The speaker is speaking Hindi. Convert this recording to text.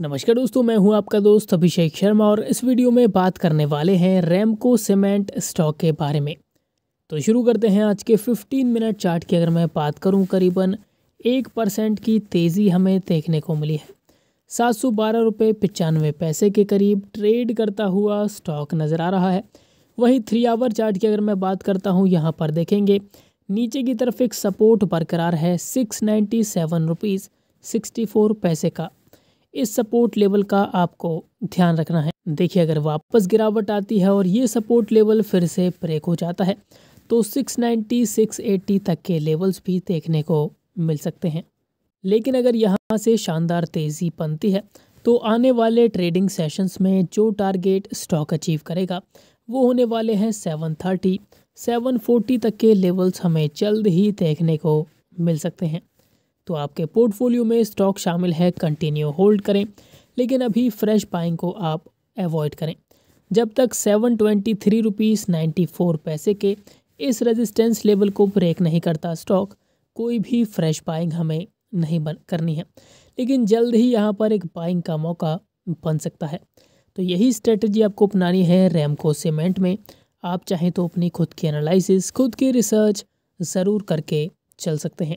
नमस्कार दोस्तों मैं हूं आपका दोस्त अभिषेक शर्मा और इस वीडियो में बात करने वाले हैं रैमको सीमेंट स्टॉक के बारे में तो शुरू करते हैं आज के 15 मिनट चार्ट की अगर मैं बात करूं करीबन एक परसेंट की तेज़ी हमें देखने को मिली है सात सौ बारह रुपये पचानवे पैसे के करीब ट्रेड करता हुआ स्टॉक नज़र आ रहा है वहीं थ्री आवर चार्ट की अगर मैं बात करता हूँ यहाँ पर देखेंगे नीचे की तरफ एक सपोर्ट बरकरार है six ninety seven rupees sixty four पैसे का इस सपोर्ट लेवल का आपको ध्यान रखना है देखिए अगर वापस गिरावट आती है और ये सपोर्ट लेवल फिर से ब्रेक हो जाता है तो 690 680 तक के लेवल्स भी देखने को मिल सकते हैं लेकिन अगर यहाँ से शानदार तेज़ी बनती है तो आने वाले ट्रेडिंग सेशंस में जो टारगेट स्टॉक अचीव करेगा वो होने वाले हैं 730 740 तक के लेवल्स हमें जल्द ही देखने को मिल सकते हैं तो आपके पोर्टफोलियो में स्टॉक शामिल है कंटिन्यू होल्ड करें लेकिन अभी फ्रेश बाइंग को आप अवॉइड करें जब तक seven twenty three rupees ninety four पैसे के इस रेजिस्टेंस लेवल को ब्रेक नहीं करता स्टॉक कोई भी फ्रेश बाइंग हमें नहीं बन करनी है लेकिन जल्द ही यहाँ पर एक बाइंग का मौका बन सकता है तो यही स्ट्रेटजी आपको अपनानी है रैमको सीमेंट में आप चाहें तो अपनी खुद की एनालिसिस खुद की रिसर्च ज़रूर करके चल सकते हैं